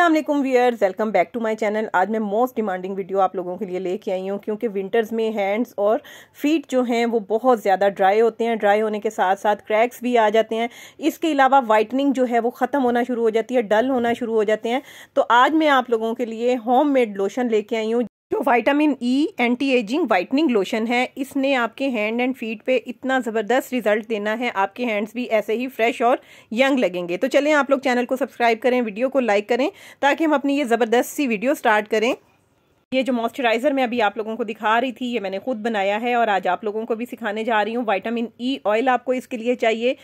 Aslam viewers welcome back to my channel आज मैं most demanding video आप लोगों के लिए लेके आई हूँ क्योंकि विंटर्स में हैंड्स और फीट जो हैं वो बहुत ज़्यादा ड्राई होते हैं ड्राई होने के साथ साथ क्रैक्स भी आ जाते हैं इसके अलावा वाइटनिंग जो है वो ख़त्म होना शुरू हो जाती है डल होना शुरू हो जाते हैं तो आज मैं आप लोगों के लिए होम मेड लोशन लेके आई हूँ तो vitamin E anti ageing whitening lotion है इसने आपके हैंड एंड फीट पे इतना ज़बरदस्त रिजल्ट देना है आपके हैंड्स भी ऐसे ही फ्रेश और यंग लगेंगे तो चलें आप लोग चैनल को सब्सक्राइब करें वीडियो को लाइक करें ताकि हम अपनी ये ज़बरदस्त सी वीडियो स्टार्ट करें ये जो मॉइस्चराइज़र मैं अभी आप लोगों को दिखा रही थी ये मैंने खुद बनाया है और आज आप लोगों को भी सिखाने जा रही हूँ वाइटामिन ई ऑयल आपको इसके लिए चाहिए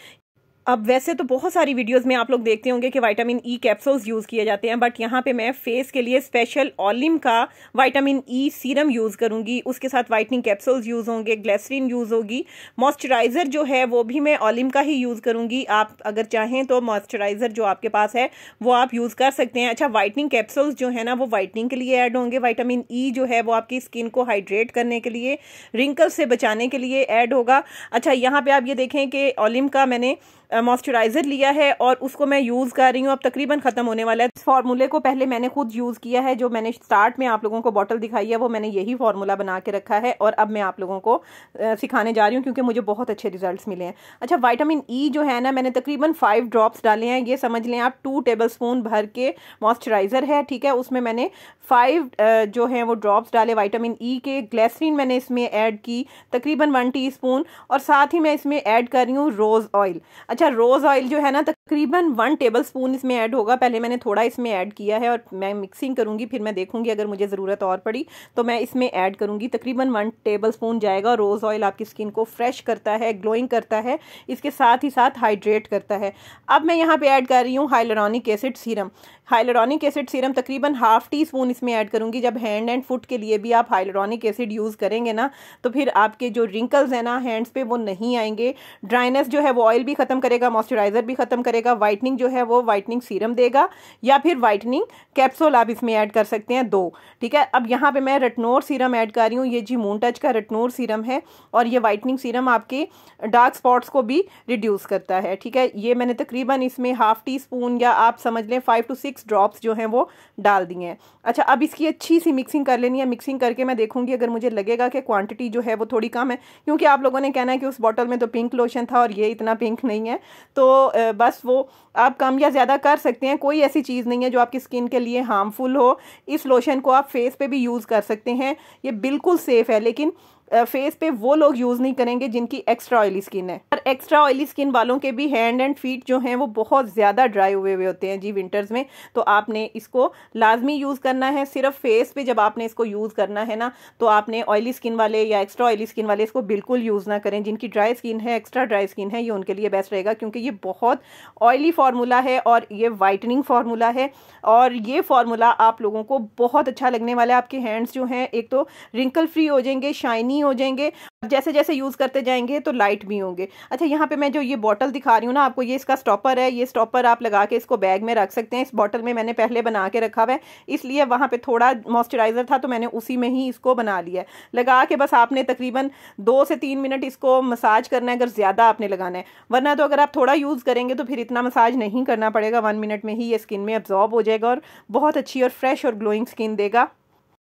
अब वैसे तो बहुत सारी वीडियोस में आप लोग देखते होंगे कि विटामिन ई कैप्सूल्स यूज़ किए जाते हैं बट यहाँ पे मैं फेस के लिए स्पेशल ओलिम का विटामिन ई सीरम यूज़ करूँगी उसके साथ वाइटनिंग कैप्सूल्स यूज़ होंगे ग्लेसरीन यूज़ होगी मॉइस्चराइज़र जो है वो भी मैं ओलिम का ही यूज़ करूँगी आप अगर चाहें तो मॉइस्चराइज़र जो आपके पास है वो आप यूज़ कर सकते हैं अच्छा वाइटनिंग कैप्सूल्स जो है ना वो वाइटनिंग के लिए ऐड होंगे वाइटामिन ई e जो है वो आपकी स्किन को हाइड्रेट करने के लिए रिंकल से बचाने के लिए ऐड होगा अच्छा यहाँ पर आप ये देखें कि ओलिम का मैंने मॉइस्चराइज़र लिया है और उसको मैं यूज़ कर रही हूँ अब तकरीबन ख़त्म होने वाला है इस फार्मूले को पहले मैंने खुद यूज़ किया है जो मैंने स्टार्ट में आप लोगों को बॉटल दिखाई है वो मैंने यही फार्मूला बना के रखा है और अब मैं आप लोगों को सिखाने जा रही हूँ क्योंकि मुझे बहुत अच्छे रिजल्ट मिले हैं अच्छा वाइटामिन ई e जो है ना मैंने तकरीबन फाइव ड्रॉप्स डाले हैं ये समझ लें आप टू टेबल स्पून भर के मॉइस्चराइज़र है ठीक है उसमें मैंने फाइव जो है वो ड्रॉप्स डाले वाइटामिन ई e के ग्लेसरीन मैंने इसमें ऐड की तकरीबन वन टी और साथ ही मैं इसमें ऐड कर रही हूँ रोज़ ऑयल अच्छा रोज़ ऑयल जो है ना तकरीबन वन टेबल स्पून इसमें ऐड होगा पहले मैंने थोड़ा इसमें ऐड किया है और मैं मिक्सिंग करूँगी फिर मैं देखूँगी अगर मुझे ज़रूरत और पड़ी तो मैं इसमें ऐड करूँगी तकरीबन वन टेबल स्पून जाएगा रोज़ ऑयल आपकी स्किन को फ्रेश करता है ग्लोइंग करता है इसके साथ ही साथ हाइड्रेट करता है अब मैं यहाँ पर ऐड कर रही हूँ hyaluronic acid serum hyaluronic acid serum तकरीबन हाफ टी स्पून इसमें ऐड करूँगी जब हैंड एंड फुट के लिए भी आप हाइलोरॉनिक एसिड यूज़ करेंगे ना तो फिर आपके जो रिंकल्स हैं ना हैंड्स पे वो नहीं आएंगे ड्राइनेस जो है वो ऑयल भी ख़त्म करेगा मॉइस्चराइज़र भी ख़त्म करेगा वाइटनिंग जो है वो वाइटनिंग सीरम देगा या फिर वाइटनिंग कैप्सूल आप इसमें ऐड कर सकते हैं दो ठीक है अब यहाँ पे मैं रटनोर सीरम ऐड कर रही हूँ ये जी मून टच का रटनोर सीरम है और ये वाइटनिंग सीरम आपके डार्क स्पॉट्स को भी रिड्यूस करता है ठीक है ये मैंने तकरीबन इसमें हाफ़ टी स्पून या आप समझ लें फाइव टू सिक्स ड्रॉप्स जो हैं वो डाल दिए हैं अच्छा अब इसकी अच्छी सी मिक्सिंग कर लेनी है मिक्सिंग करके मैं देखूंगी अगर मुझे लगेगा कि क्वांटिटी जो है वो थोड़ी कम है क्योंकि आप लोगों ने कहना है कि उस बॉटल में तो पिंक लोशन था और ये इतना पिंक नहीं है हैं तो बस वो आप कम या ज़्यादा कर सकते हैं कोई ऐसी चीज़ नहीं है जो आपकी स्किन के लिए हार्मफुल हो इस लोशन को आप फेस पे भी यूज़ कर सकते हैं ये बिल्कुल सेफ़ है लेकिन फेस पे वो लोग यूज़ नहीं करेंगे जिनकी एक्स्ट्रा ऑयली स्किन है और एक्स्ट्रा ऑयली स्किन वालों के भी हैंड एंड फीट जो हैं वो बहुत ज़्यादा ड्राई हुए हुए होते हैं जी विंटर्स में तो आपने इसको लाजमी यूज़ करना है सिर्फ फेस पे जब आपने इसको यूज़ करना है ना तो आपने ऑयली स्किन वाले या एक्स्ट्रा ऑयली स्किन वाले इसको बिल्कुल यूज़ ना करें जिनकी ड्राई स्किन है एक्स्ट्रा ड्राई स्किन है ये उनके लिए बेस्ट रहेगा क्योंकि ये बहुत ऑयली फार्मूला है और ये वाइटनिंग फार्मूला है और ये फार्मूला आप लोगों को बहुत अच्छा लगने वाला है आपके हैंड्स जो हैं एक तो रिंकल फ्री हो जाएंगे शाइनी शाइनी हो जाएंगे जैसे जैसे यूज़ करते जाएंगे तो लाइट भी होंगे अच्छा यहाँ पे मैं जो ये बॉटल दिखा रही हूँ ना आपको ये इसका स्टॉपर है ये स्टॉपर आप लगा के इसको बैग में रख सकते हैं इस बॉटल में मैंने पहले बना के रखा हुआ है इसलिए वहाँ पर थोड़ा मॉइस्चराइज़र था तो मैंने उसी में ही इसको बना लिया है लगा के बस आपने तकरीबन दो से तीन मिनट इसको मसाज करना है अगर ज़्यादा आपने लगाना है वरना तो अगर आप थोड़ा यूज़ करेंगे तो फिर इतना मसाज नहीं करना पड़ेगा वन मिनट में ही ये स्किन में अब्जॉर्ब हो जाएगा और बहुत अच्छी और फ्रेश और ग्लोइंग स्किन देगा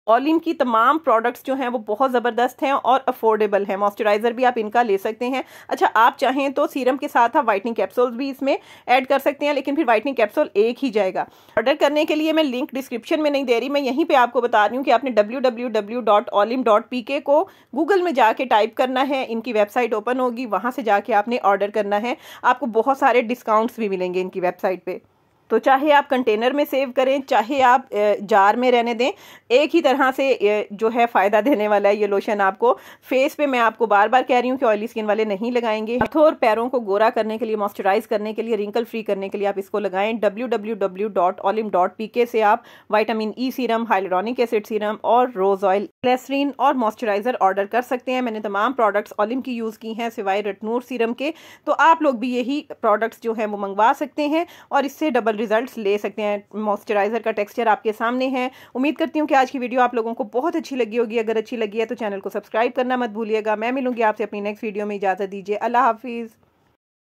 ऑलिम की तमाम प्रोडक्ट्स जो हैं वो बहुत ज़बरदस्त हैं और अफोर्डेबल हैं मॉइस्चराइज़र भी आप इनका ले सकते हैं अच्छा आप चाहें तो सीरम के साथ आप वाइटनिंग कैप्सूल्स भी इसमें ऐड कर सकते हैं लेकिन फिर वाइटनिंग कैप्सूल एक ही जाएगा ऑर्डर करने के लिए मैं लिंक डिस्क्रिप्शन में नहीं दे रही मैं यहीं पर आपको बता रही हूँ कि आपने डब्ल्यू को गूगल में जाके टाइप करना है इनकी वेबसाइट ओपन होगी वहाँ से जाके आपने ऑर्डर करना है आपको बहुत सारे डिस्काउंट्स भी मिलेंगे इनकी वेबसाइट पर तो चाहे आप कंटेनर में सेव करें चाहे आप जार में रहने दें एक ही तरह से जो है फ़ायदा देने वाला है ये लोशन आपको फेस पे मैं आपको बार बार कह रही हूँ कि ऑयली स्किन वाले नहीं लगाएंगे हाथों और पैरों को गोरा करने के लिए मॉइस्चराइज करने के लिए रिंकल फ्री करने के लिए आप इसको लगाएं डब्ल्यू से आप vitamin E serum hyaluronic acid serum और रोज ऑयल ग्लेसरीन और मॉइस्चराइजर ऑर्डर कर सकते हैं मैंने तमाम प्रोडक्ट्स ऑलिम की यूज़ की हैं सिवाय रटनूर सीरम के तो आप लोग भी यही प्रोडक्ट्स जो हैं वो मंगवा सकते हैं और इससे डबल रिजल्ट ले सकते हैं मॉइस्चराइज़र का टेक्सचर आपके सामने है उम्मीद करती हूँ कि आज की वीडियो आप लोगों को बहुत अच्छी लगी होगी अगर अच्छी लगी है तो चैनल को सब्सक्राइब करना मत भूलिएगा मैं मिलूंगी आपसे अपनी नेक्स्ट वीडियो में इजाज़त दीजिए अल्लाह हाफिज़